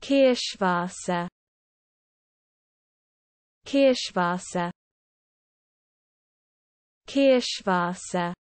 Kirschwasser Kirschwasser Kirschwasser